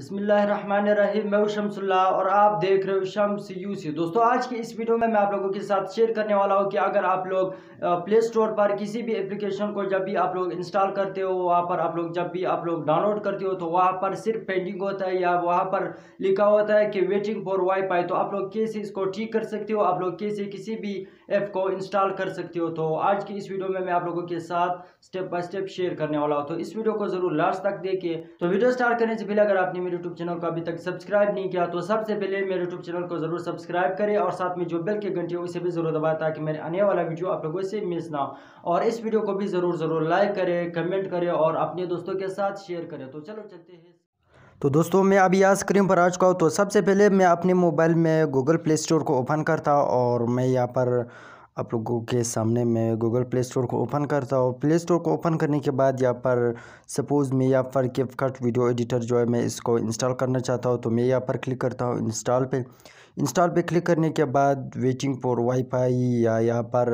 बसमिल मैं शमसुल्ला और आप देख रहे हो शम्स यूसी दोस्तों आज के इस वीडियो में मैं आप लोगों के साथ शेयर करने वाला हूँ कि अगर आप लोग प्ले स्टोर पर किसी भी एप्लीकेशन को जब भी आप लोग इंस्टॉल करते हो वहाँ पर आप लोग जब भी आप लोग डाउनलोड करते हो तो वहाँ पर सिर्फ पेंडिंग होता है या वहाँ पर लिखा होता है कि वेटिंग फॉर वाई तो आप लोग कैसे इसको ठीक कर सकते हो आप लोग कैसे किसी भी ऐप को इंस्टॉल कर सकते हो तो आज की इस वीडियो में मैं आप लोगों के साथ स्टेप बाय स्टेप शेयर करने वाला हूँ तो इस वीडियो को जरूर लास्ट तक देखिए तो वीडियो स्टार्ट करने से पहले अगर आपने मेरे यूट्यूब चैनल को अभी तक सब्सक्राइब नहीं किया तो सबसे पहले मेरे यूट्यूब चैनल को जरूर सब्सक्राइब करें और साथ में जो बेल की घंटी है उसे भी जरूर दबाए ताकि मेरे आने वाला वीडियो आप लोगों से मिस ना हो और इस वीडियो को भी जरूर जरूर लाइक करें कमेंट करें और अपने दोस्तों के साथ शेयर करें तो चलो चलते हैं तो दोस्तों मैं अभी यहाँ स्क्रीन पर आ चुका हूँ तो सबसे पहले मैं अपने मोबाइल में गूगल प्ले स्टोर को ओपन करता और मैं यहाँ पर आप लोगों के सामने मैं गूगल प्ले स्टोर को ओपन करता हूँ प्ले स्टोर को ओपन करने के बाद यहाँ पर सपोज़ मैं यहाँ पर गिफ्ट वीडियो एडिटर जो है मैं इसको इंस्टॉल करना चाहता हूँ तो मैं यहाँ पर क्लिक करता हूँ इंस्टॉल पे इंस्टॉल पे क्लिक करने के बाद वेटिंग फॉर वाईफाई या यहाँ पर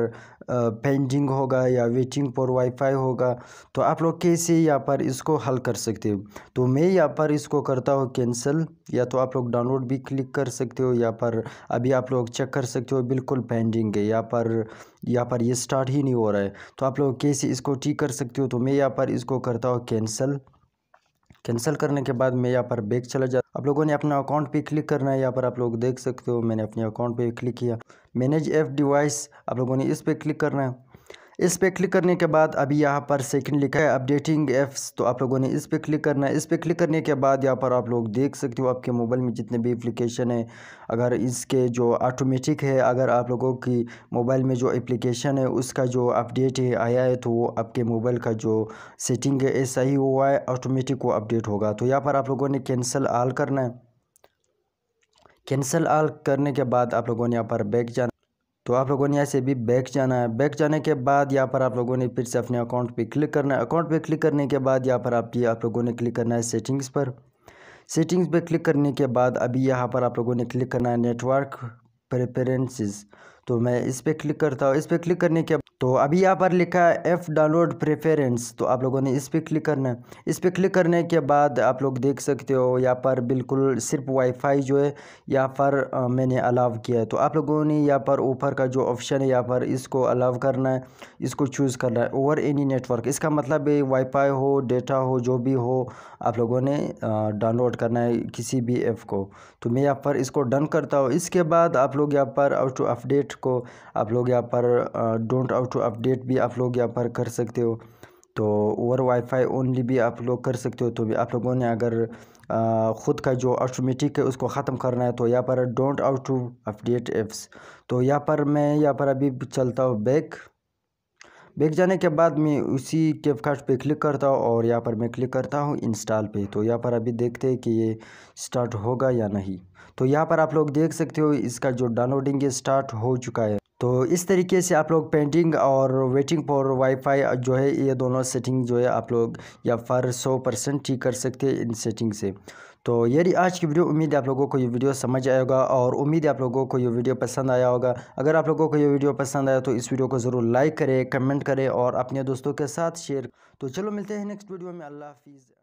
पेंडिंग होगा या वेटिंग फॉर वाईफाई होगा तो आप लोग कैसे यहाँ पर इसको हल कर सकते हो तो मैं यहाँ पर इसको करता हूँ कैंसिल या तो आप लोग डाउनलोड भी क्लिक कर सकते हो यहाँ पर अभी आप लोग चेक कर सकते हो बिल्कुल पेंडिंग है यहाँ पर पर यहाँ पर ये स्टार्ट ही नहीं हो रहा है तो आप लोग कैसे इसको ठीक कर सकते हो तो मैं यहाँ पर इसको करता हूँ कैंसिल कैंसिल करने के बाद मैं यहाँ पर बैग चला जाता आप लोगों ने अपना अकाउंट पे क्लिक करना है यहाँ पर आप लोग देख सकते हो मैंने अपने अकाउंट पे क्लिक किया मैनेज एफ डिवाइस आप लोगों ने इस पर क्लिक करना है इस पर क्लिक करने के बाद अभी यहाँ पर सेकंड लिखा है अपडेटिंग एप्स तो आप लोगों ने इस पर क्लिक करना है इस पर क्लिक करने के बाद यहाँ पर आप लोग देख सकते हो आपके मोबाइल में जितने भी एप्लीकेशन है अगर इसके जो ऑटोमेटिक है अगर आप लोगों की मोबाइल में जो एप्लीकेशन है उसका जो अपडेट है आया है तो वो आपके मोबाइल का जो सेटिंग है ऐसा ही हुआ है ऑटोमेटिक वो अपडेट होगा तो यहाँ पर आप लोगों ने कैंसिल आल करना है कैंसिल आल करने के बाद आप लोगों ने यहाँ पर बैक जाना तो आप लोगों ने ऐसे भी बैक जाना है बैक जाने के बाद यहाँ पर आप लोगों ने फिर से अपने अकाउंट पे क्लिक करना है अकाउंट पे क्लिक करने के बाद यहाँ पर आपकी आप लोगों ने क्लिक करना है सेटिंग्स पर सेटिंग्स पे क्लिक करने के बाद अभी यहाँ पर आप लोगों ने क्लिक करना है नेटवर्क प्रेफरेंसेस तो मैं इस पर क्लिक करता हूँ इस पर क्लिक करने के तो अभी यहाँ पर लिखा है एफ़ डाउनलोड प्रेफरेंस तो आप लोगों ने इस पर क्लिक करना है इस पर क्लिक करने के बाद आप लोग देख सकते हो यहाँ पर बिल्कुल सिर्फ वाईफाई जो है यहाँ पर मैंने अलाव किया है तो आप लोगों ने यहाँ पर ऊपर का जो ऑप्शन है यहाँ पर इसको अलाव करना है इसको चूज़ करना है ओवर एनी नेटवर्क इसका मतलब है वाई हो डेटा हो जो भी हो आप लोगों ने डाउनलोड करना है किसी भी ऐप को तो मैं यहाँ पर इसको डन करता हूँ इसके बाद आप लोग यहाँ पर आउट टू अपडेट को आप लोग यहाँ पर डोंट आउट टू अपडेट भी आप लोग यहाँ पर कर सकते हो तो ओवर वाईफाई ओनली भी आप लोग कर सकते हो तो भी आप लोगों ने अगर ख़ुद का जो ऑटोमेटिक है उसको ख़त्म करना है तो यहाँ पर don't out to update apps तो यहाँ पर मैं यहाँ पर अभी चलता हूँ बैक बैक जाने के बाद मैं उसी कैपकार्ट पे क्लिक करता हूँ और यहाँ पर मैं क्लिक करता हूँ इंस्टॉल पे तो यहाँ पर अभी देखते हैं कि ये स्टार्ट होगा या नहीं तो यहाँ पर आप लोग देख सकते हो इसका जो डाउनलोडिंग ये स्टार्ट हो चुका है तो इस तरीके से आप लोग पेंटिंग और वेटिंग फॉर वाईफाई जो है ये दोनों सेटिंग जो है आप लोग या फर सौ परसेंट ठीक कर सकते हैं इन सेटिंग से तो ये रही आज की वीडियो उम्मीद है आप लोगों को ये वीडियो समझ आया होगा और उम्मीद है आप लोगों को ये वीडियो पसंद आया होगा अगर आप लोगों को ये वीडियो पसंद आया तो इस वीडियो को ज़रूर लाइक करें कमेंट करें और अपने दोस्तों के साथ शेयर तो चलो मिलते हैं नेक्स्ट वीडियो में अल्लाह हाफिज़